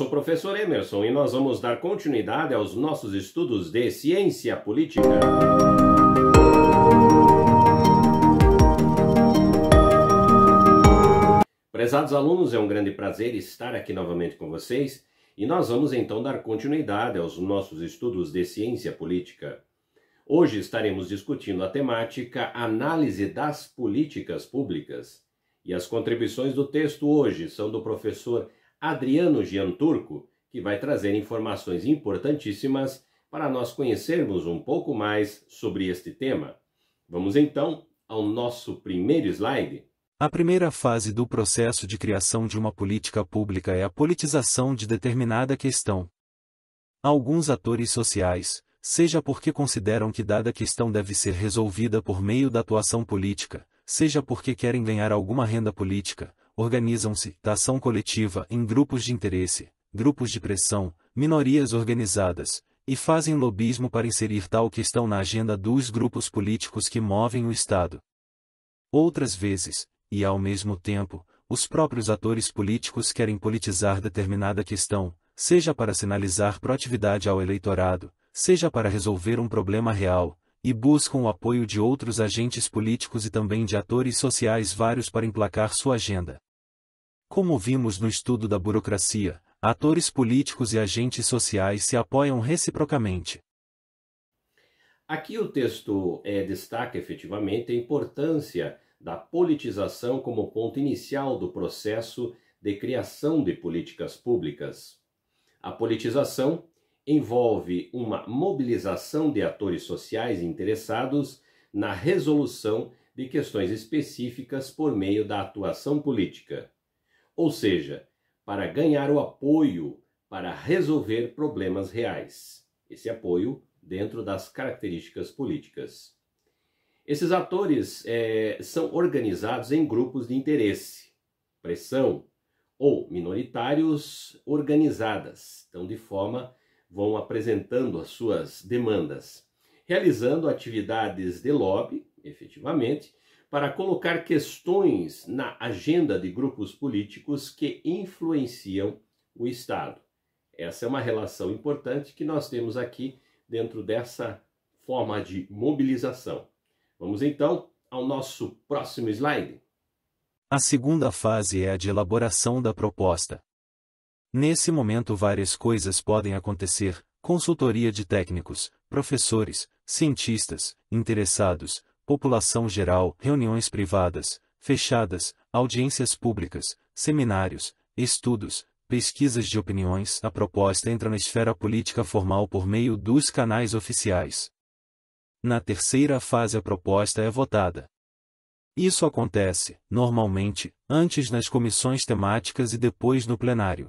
sou o professor Emerson e nós vamos dar continuidade aos nossos estudos de ciência política. Prezados alunos, é um grande prazer estar aqui novamente com vocês e nós vamos então dar continuidade aos nossos estudos de ciência política. Hoje estaremos discutindo a temática Análise das Políticas Públicas. E as contribuições do texto hoje são do professor Adriano Gianturco, que vai trazer informações importantíssimas para nós conhecermos um pouco mais sobre este tema. Vamos então ao nosso primeiro slide. A primeira fase do processo de criação de uma política pública é a politização de determinada questão. Alguns atores sociais, seja porque consideram que dada questão deve ser resolvida por meio da atuação política, seja porque querem ganhar alguma renda política, organizam-se, da ação coletiva, em grupos de interesse, grupos de pressão, minorias organizadas, e fazem lobismo para inserir tal questão na agenda dos grupos políticos que movem o Estado. Outras vezes, e ao mesmo tempo, os próprios atores políticos querem politizar determinada questão, seja para sinalizar proatividade ao eleitorado, seja para resolver um problema real, e buscam o apoio de outros agentes políticos e também de atores sociais vários para emplacar sua agenda. Como vimos no estudo da burocracia, atores políticos e agentes sociais se apoiam reciprocamente. Aqui o texto é, destaca efetivamente a importância da politização como ponto inicial do processo de criação de políticas públicas. A politização envolve uma mobilização de atores sociais interessados na resolução de questões específicas por meio da atuação política ou seja, para ganhar o apoio para resolver problemas reais. Esse apoio dentro das características políticas. Esses atores é, são organizados em grupos de interesse, pressão ou minoritários organizadas, então de forma vão apresentando as suas demandas, realizando atividades de lobby, efetivamente, para colocar questões na agenda de grupos políticos que influenciam o Estado. Essa é uma relação importante que nós temos aqui dentro dessa forma de mobilização. Vamos então ao nosso próximo slide. A segunda fase é a de elaboração da proposta. Nesse momento, várias coisas podem acontecer: consultoria de técnicos, professores, cientistas, interessados, população geral, reuniões privadas, fechadas, audiências públicas, seminários, estudos, pesquisas de opiniões. A proposta entra na esfera política formal por meio dos canais oficiais. Na terceira fase, a proposta é votada. Isso acontece, normalmente, antes nas comissões temáticas e depois no plenário.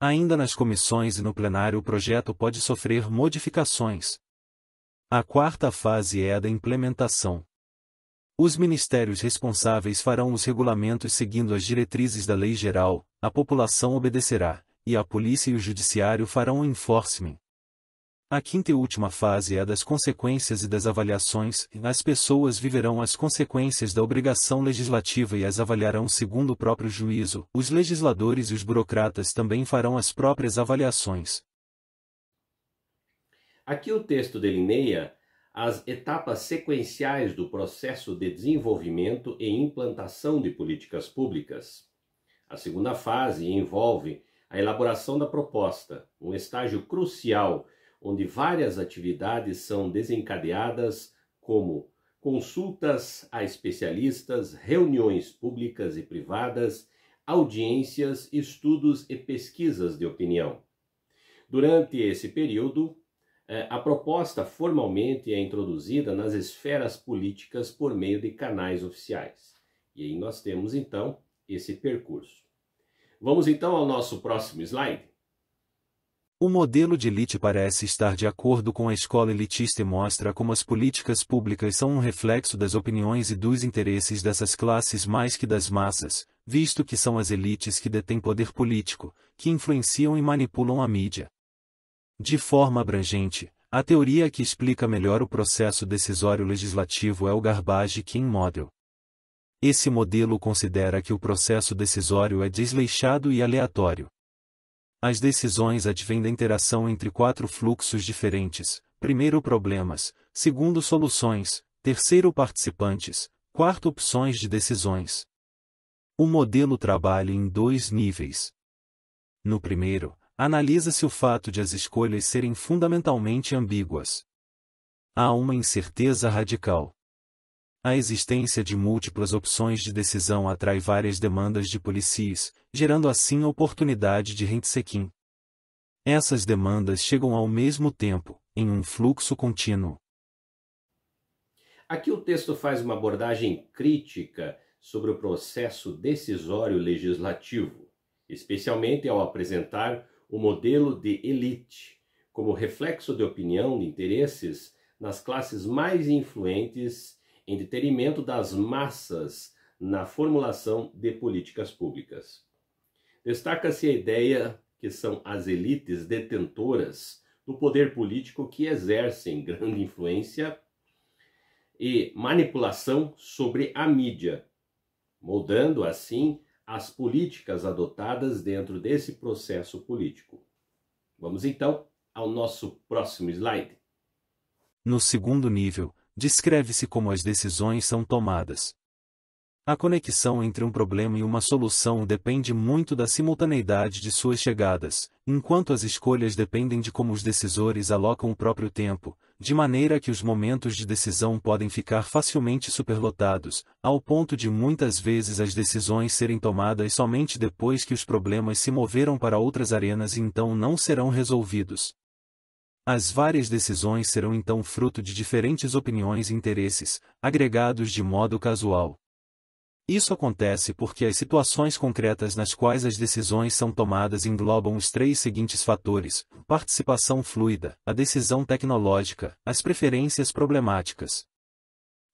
Ainda nas comissões e no plenário, o projeto pode sofrer modificações, a quarta fase é a da implementação. Os ministérios responsáveis farão os regulamentos seguindo as diretrizes da lei geral, a população obedecerá, e a polícia e o judiciário farão o enforcement. A quinta e última fase é a das consequências e das avaliações, as pessoas viverão as consequências da obrigação legislativa e as avaliarão segundo o próprio juízo, os legisladores e os burocratas também farão as próprias avaliações. Aqui o texto delineia as etapas sequenciais do processo de desenvolvimento e implantação de políticas públicas. A segunda fase envolve a elaboração da proposta, um estágio crucial onde várias atividades são desencadeadas, como consultas a especialistas, reuniões públicas e privadas, audiências, estudos e pesquisas de opinião. Durante esse período, é, a proposta formalmente é introduzida nas esferas políticas por meio de canais oficiais. E aí nós temos então esse percurso. Vamos então ao nosso próximo slide. O modelo de elite parece estar de acordo com a escola elitista e mostra como as políticas públicas são um reflexo das opiniões e dos interesses dessas classes mais que das massas, visto que são as elites que detêm poder político, que influenciam e manipulam a mídia, de forma abrangente, a teoria que explica melhor o processo decisório legislativo é o Garbage King Model. Esse modelo considera que o processo decisório é desleixado e aleatório. As decisões advêm da interação entre quatro fluxos diferentes: primeiro, problemas, segundo, soluções, terceiro, participantes, quarto, opções de decisões. O modelo trabalha em dois níveis. No primeiro, analisa-se o fato de as escolhas serem fundamentalmente ambíguas. Há uma incerteza radical. A existência de múltiplas opções de decisão atrai várias demandas de policiais, gerando assim a oportunidade de rente sequim. Essas demandas chegam ao mesmo tempo, em um fluxo contínuo. Aqui o texto faz uma abordagem crítica sobre o processo decisório legislativo, especialmente ao apresentar o modelo de elite, como reflexo de opinião de interesses nas classes mais influentes, em detrimento das massas na formulação de políticas públicas. Destaca-se a ideia que são as elites detentoras do poder político que exercem grande influência e manipulação sobre a mídia, moldando assim as políticas adotadas dentro desse processo político. Vamos então ao nosso próximo slide. No segundo nível, descreve-se como as decisões são tomadas. A conexão entre um problema e uma solução depende muito da simultaneidade de suas chegadas, enquanto as escolhas dependem de como os decisores alocam o próprio tempo, de maneira que os momentos de decisão podem ficar facilmente superlotados, ao ponto de muitas vezes as decisões serem tomadas somente depois que os problemas se moveram para outras arenas e então não serão resolvidos. As várias decisões serão então fruto de diferentes opiniões e interesses, agregados de modo casual. Isso acontece porque as situações concretas nas quais as decisões são tomadas englobam os três seguintes fatores: participação fluida, a decisão tecnológica, as preferências problemáticas.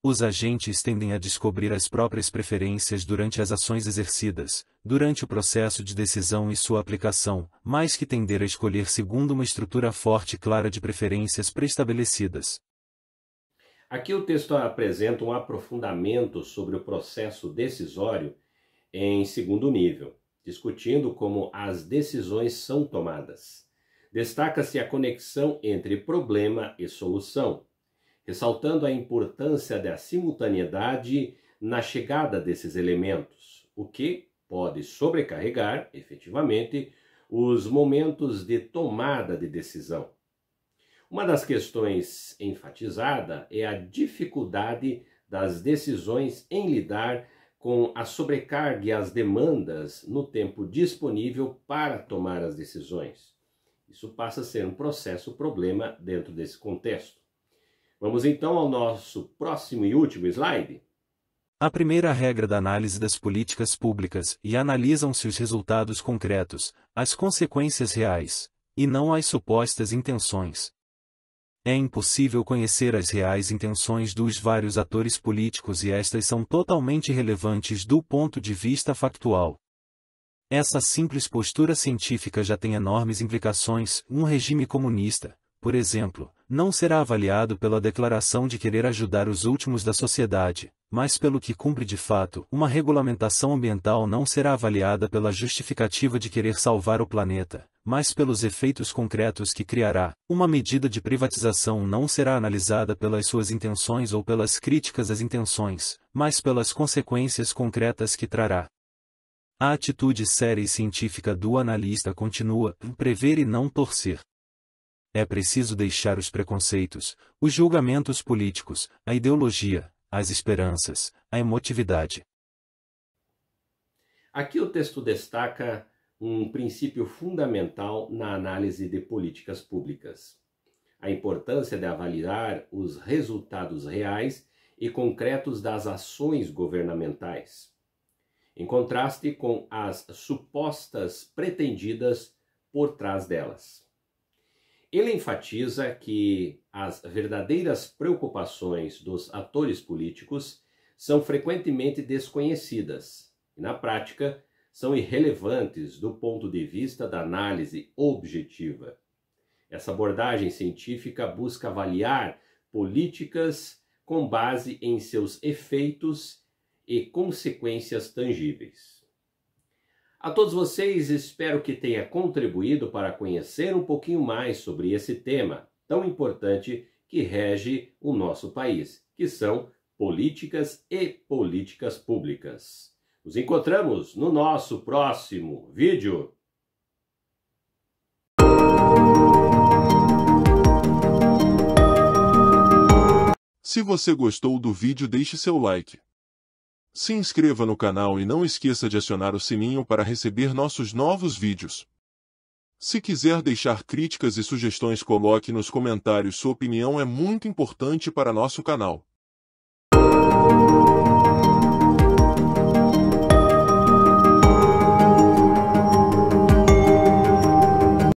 Os agentes tendem a descobrir as próprias preferências durante as ações exercidas, durante o processo de decisão e sua aplicação, mais que tender a escolher segundo uma estrutura forte e clara de preferências preestabelecidas. Aqui o texto apresenta um aprofundamento sobre o processo decisório em segundo nível, discutindo como as decisões são tomadas. Destaca-se a conexão entre problema e solução, ressaltando a importância da simultaneidade na chegada desses elementos, o que pode sobrecarregar, efetivamente, os momentos de tomada de decisão. Uma das questões enfatizada é a dificuldade das decisões em lidar com a sobrecarga e as demandas no tempo disponível para tomar as decisões. Isso passa a ser um processo problema dentro desse contexto. Vamos então ao nosso próximo e último slide. A primeira regra da análise das políticas públicas e analisam-se os resultados concretos, as consequências reais, e não as supostas intenções. É impossível conhecer as reais intenções dos vários atores políticos e estas são totalmente relevantes do ponto de vista factual. Essa simples postura científica já tem enormes implicações. Um regime comunista, por exemplo, não será avaliado pela declaração de querer ajudar os últimos da sociedade, mas pelo que cumpre de fato. Uma regulamentação ambiental não será avaliada pela justificativa de querer salvar o planeta, mas pelos efeitos concretos que criará, uma medida de privatização não será analisada pelas suas intenções ou pelas críticas às intenções, mas pelas consequências concretas que trará. A atitude séria e científica do analista continua, prever e não torcer. É preciso deixar os preconceitos, os julgamentos políticos, a ideologia, as esperanças, a emotividade. Aqui o texto destaca um princípio fundamental na análise de políticas públicas: a importância de avaliar os resultados reais e concretos das ações governamentais, em contraste com as supostas pretendidas por trás delas. Ele enfatiza que as verdadeiras preocupações dos atores políticos são frequentemente desconhecidas e, na prática, são irrelevantes do ponto de vista da análise objetiva. Essa abordagem científica busca avaliar políticas com base em seus efeitos e consequências tangíveis. A todos vocês, espero que tenha contribuído para conhecer um pouquinho mais sobre esse tema tão importante que rege o nosso país, que são políticas e políticas públicas. Nos encontramos no nosso próximo vídeo. Se você gostou do vídeo deixe seu like. Se inscreva no canal e não esqueça de acionar o sininho para receber nossos novos vídeos. Se quiser deixar críticas e sugestões coloque nos comentários sua opinião é muito importante para nosso canal.